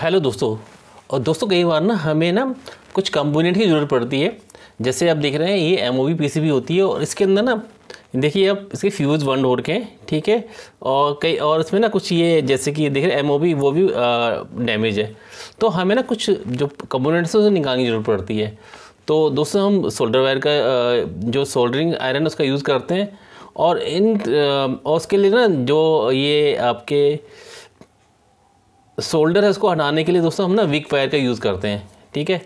hello दोस्तों और दोस्तों कई बार ना हमें ना कुछ कंपोनेंट की ज़रूरत पड़ती है जैसे आप देख रहे हैं ये एम ओ भी होती है और इसके अंदर ना देखिए अब इसके फ्यूज़ वन डोर के हैं ठीक है और कई और इसमें ना कुछ ये जैसे कि देख रहे हैं एम ओ वो भी डैमेज है तो हमें ना कुछ जो कंपोनेंट्स है उसे निकालने की ज़रूरत पड़ती है तो दोस्तों हम सोल्डर वायर का आ, जो सोल्डरिंग आयरन उसका यूज़ करते हैं और इन और उसके लिए ना जो ये आपके सोल्डर है उसको हटाने के लिए दोस्तों हम ना विक वायर का यूज़ करते हैं ठीक है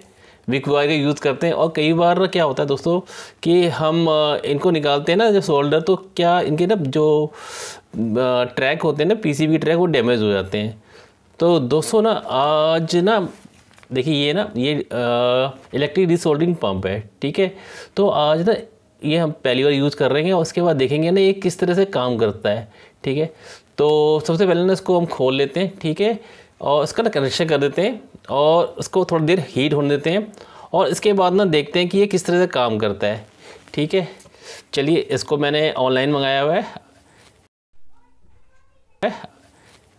विक वायर का यूज़ करते हैं और कई बार क्या होता है दोस्तों कि हम इनको निकालते हैं ना जब सोल्डर तो क्या इनके ना जो ट्रैक होते हैं ना पीसीबी ट्रैक वो डैमेज हो जाते हैं तो दोस्तों ना आज ना देखिए ये ना ये इलेक्ट्रिक डिसोल्डिंग पंप है ठीक है तो आज ना ये हम पहली बार यूज़ कर रहे हैं उसके बाद देखेंगे ना ये किस तरह से काम करता है ठीक है तो सबसे पहले ना इसको हम खोल लेते हैं ठीक है और इसका ना कनेक्शन कर देते हैं और इसको थोड़ी देर हीट होने देते हैं और इसके बाद ना देखते हैं कि ये किस तरह से काम करता है ठीक है चलिए इसको मैंने ऑनलाइन मंगाया हुआ है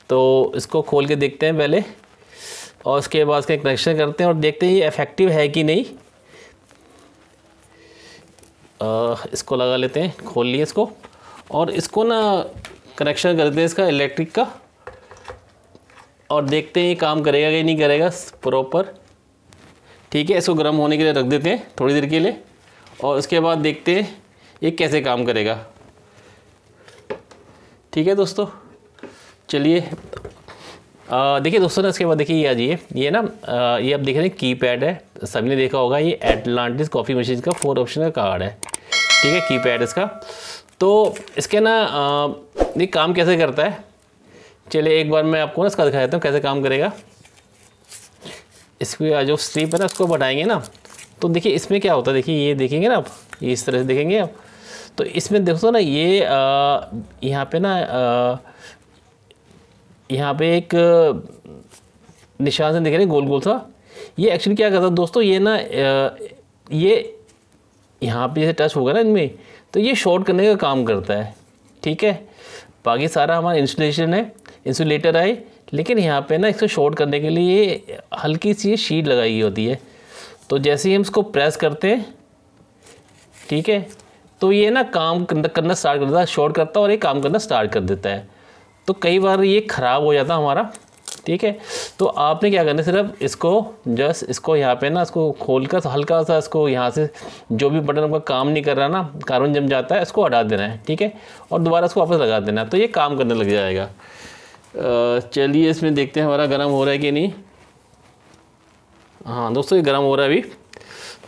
तो इसको खोल के देखते हैं पहले और उसके बाद इसका कनेक्शन करते हैं और देखते हैं ये इफ़ेक्टिव है कि नहीं आ, इसको लगा लेते हैं खोल लिए इसको और इसको ना कनेक्शन कर देते हैं इसका इलेक्ट्रिक का और देखते हैं ये काम करेगा कि नहीं करेगा प्रॉपर ठीक है इसको गर्म होने के लिए रख देते हैं थोड़ी देर के लिए और उसके बाद देखते हैं ये कैसे काम करेगा ठीक है दोस्तों चलिए देखिए दोस्तों ना इसके बाद देखिए ये आ जाइए ये ना आ, ये आप देख रहे हैं की पैड है सभी ने देखा होगा ये एटलांटिस कॉफ़ी मशीन का फोर ऑप्शन का कार्ड है ठीक है की पैड इसका तो इसके ना ये काम कैसे करता है चलिए एक बार मैं आपको ना इसका दिखा देता हूँ कैसे काम करेगा इसकी जो स्लीप है ना उसको बढ़ाएंगे ना तो देखिए इसमें क्या होता है देखिए ये देखेंगे ना आप ये इस तरह से देखेंगे आप तो इसमें देखो ना ये यहाँ पे ना यहाँ पे एक निशान से दिख रहे गोल गोल सा ये एक्चुअली क्या करता है दोस्तों ये ना ये यहाँ पे जैसे टच होगा ना इनमें तो ये शॉर्ट करने का काम करता है ठीक है बाकी सारा हमारा इंसुलेशन है इंसुलेटर आए लेकिन यहाँ पे ना इसको शॉर्ट करने के लिए हल्की सी शीट लगाई होती है तो जैसे ही हम इसको प्रेस करते हैं ठीक है तो ये ना काम करना स्टार्ट करता है शॉर्ट करता है और ये काम करना स्टार्ट कर देता है तो कई बार ये ख़राब हो जाता हमारा ठीक है तो आपने क्या करना है सिर्फ इसको जस्ट इसको यहाँ पे ना इसको खोल कर हल्का सा इसको यहाँ से जो भी बटन आपका काम नहीं कर रहा ना कार्बन जम जाता है इसको हटा देना है ठीक है और दोबारा इसको वापस लगा देना है तो ये काम करने लग जाएगा चलिए इसमें देखते हैं हमारा गर्म हो रहा है कि नहीं हाँ दोस्तों ये गर्म हो रहा है अभी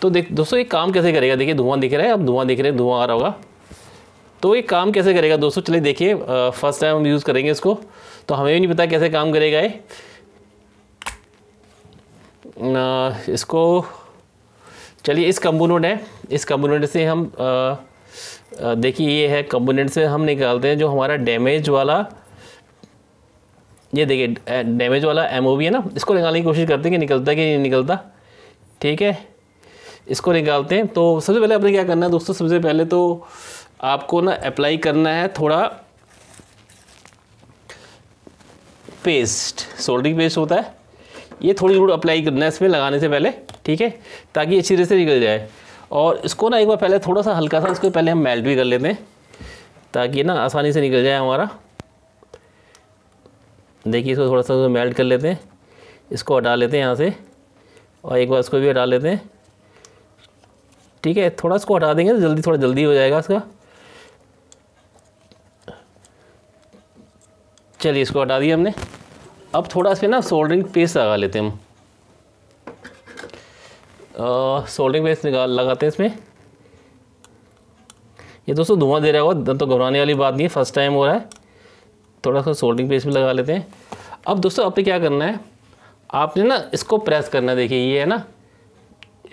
तो देख दोस्तों ये काम कैसे करेगा देखिए धुआं दिख रहा है अब धुआं दिख रहे हैं धुआं आ रहा होगा तो ये काम कैसे करेगा दोस्तों चलिए देखिए फर्स्ट टाइम हम यूज़ करेंगे इसको तो हमें भी नहीं पता कैसे काम करेगा ये इसको चलिए इस कंपोनेंट है इस कंपोनेंट से हम देखिए ये है कंपोनेंट से हम निकालते हैं जो हमारा डैमेज वाला ये देखिए डैमेज वाला एम है ना इसको निकालने की कोशिश करते हैं कि निकलता कि नहीं निकलता ठीक है इसको निकालते हैं तो सबसे पहले आपने क्या करना है दोस्तों सबसे पहले तो आपको ना अप्लाई करना है थोड़ा पेस्ट सोल्डिंग पेस्ट होता है ये थोड़ी जरूर अप्लाई करना है इसमें लगाने से पहले ठीक है ताकि अच्छी तरह से निकल जाए और इसको ना एक बार पहले थोड़ा सा हल्का सा इसको पहले हम मेल्ट भी कर लेते हैं ताकि ना आसानी से निकल जाए हमारा देखिए इसको थोड़ा सा मेल्ट कर लेते हैं इसको हटा लेते हैं यहाँ से और एक बार इसको भी हटा लेते हैं ठीक है थोड़ा इसको हटा देंगे तो जल्दी थोड़ा जल्दी हो जाएगा इसका चलिए इसको हटा दिया हमने अब थोड़ा इसमें ना सोल्डरिंग पेस्ट लगा लेते हैं हम सोल्डरिंग पेस्ट निकाल लगाते हैं इसमें ये दोस्तों धुआं दे रहा होगा तो घबराने वाली बात नहीं है फर्स्ट टाइम हो रहा है थोड़ा सा सोल्डरिंग पेस्ट भी लगा लेते हैं अब दोस्तों आपने क्या करना है आपने ना इसको प्रेस करना है देखिए ये है ना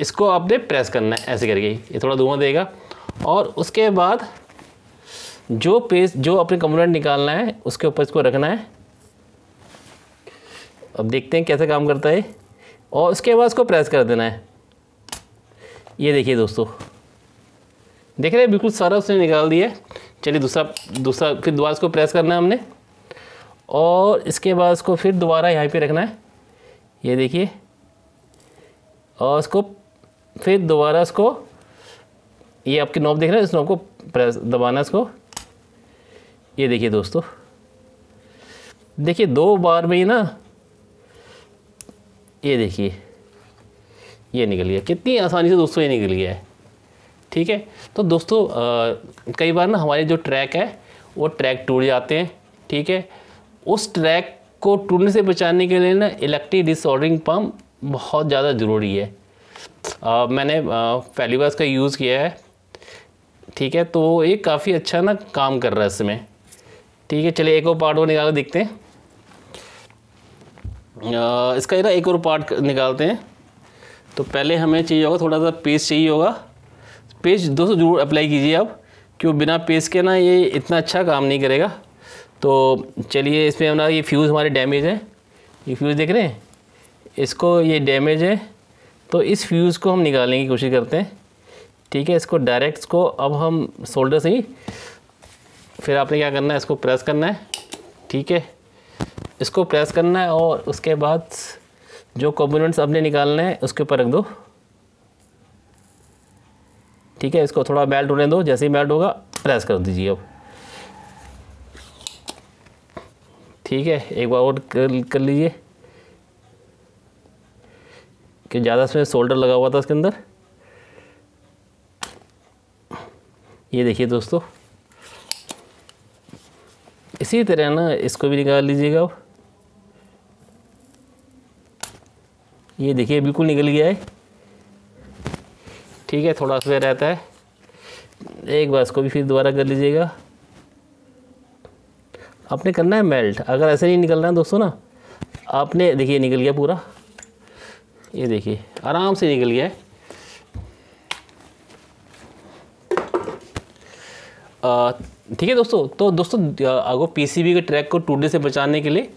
इसको आपने प्रेस करना है ऐसे करके ये थोड़ा धुआं देगा और उसके बाद जो पेस्ट जो अपने कंपोनेंट निकालना है उसके ऊपर इसको रखना है अब देखते हैं कैसे काम करता है और उसके बाद उसको प्रेस कर देना है ये देखिए दोस्तों देख रहे हैं बिल्कुल सारा उसने निकाल दिया चलिए दूसरा दूसरा फिर दोबारा इसको प्रेस करना है हमने और इसके बाद उसको फिर दोबारा यहाँ पे रखना है ये देखिए और उसको फिर दोबारा उसको ये आपके नॉब देख रहे हैं इस नॉब को प्रेस दबाना इसको ये देखिए दोस्तों देखिए दो बार में ही ना ये देखिए ये निकल गया कितनी आसानी से दोस्तों ये निकल गया है ठीक है तो दोस्तों कई बार ना हमारे जो ट्रैक है वो ट्रैक टूट जाते हैं ठीक है उस ट्रैक को टूटने से बचाने के लिए ना इलेक्ट्रिक डिसऑर्डरिंग पम्प बहुत ज़्यादा ज़रूरी है आ, मैंने पहली बार इसका यूज़ किया है ठीक है तो ये काफ़ी अच्छा ना काम कर रहा है इसमें ठीक है चलिए एक और पार्ट वो निकाल देखते हैं इसका ना एक और पार्ट निकालते हैं तो पहले हमें चाहिए होगा थोड़ा सा पेज चाहिए होगा दो सौ ज़रूर अप्लाई कीजिए आप क्यों बिना पेज के ना ये इतना अच्छा काम नहीं करेगा तो चलिए इसमें हमारा ये फ्यूज़ हमारे डैमेज है ये फ्यूज़ देख रहे हैं इसको ये डैमेज है तो इस फ्यूज़ को हम निकालने की कोशिश करते हैं ठीक है इसको डायरेक्ट इसको अब हम शोल्डर से ही फिर आपने क्या करना है इसको प्रेस करना है ठीक है इसको प्रेस करना है और उसके बाद जो कॉम्पोनेंट्स आपने निकालने हैं उसके ऊपर रख दो ठीक है इसको थोड़ा मेल्ट होने दो जैसे ही मेल्ट होगा प्रेस कर दीजिए अब ठीक है एक बार और कर, कर लीजिए कि ज़्यादा इसमें शोल्डर लगा हुआ था इसके अंदर ये देखिए दोस्तों इसी तरह ना इसको भी निकाल लीजिएगा अब ये देखिए बिल्कुल निकल गया है ठीक है थोड़ा सा रहता है एक बार इसको भी फिर दोबारा कर लीजिएगा आपने करना है मेल्ट अगर ऐसे नहीं निकल रहा है दोस्तों ना आपने देखिए निकल गया पूरा ये देखिए आराम से निकल गया है ठीक है दोस्तों तो दोस्तों अगर पीसीबी के ट्रैक को टूटने से बचाने के लिए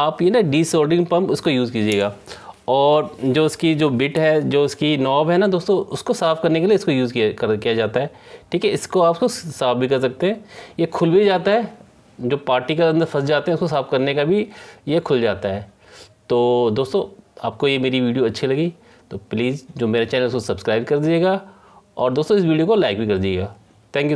आप ये ना डी पंप पम्प उसको यूज़ कीजिएगा और जो उसकी जो बिट है जो उसकी नॉब है ना दोस्तों उसको साफ़ करने के लिए इसको यूज़ किया कर किया जाता है ठीक है इसको आप उसको साफ़ भी कर सकते हैं ये खुल भी जाता है जो पार्टिकल अंदर फंस जाते हैं उसको साफ़ करने का भी ये खुल जाता है तो दोस्तों आपको ये मेरी वीडियो अच्छी लगी तो प्लीज़ जो मेरे चैनल उसको सब्सक्राइब कर दीजिएगा और दोस्तों इस वीडियो को लाइक भी कर दीजिएगा थैंक यू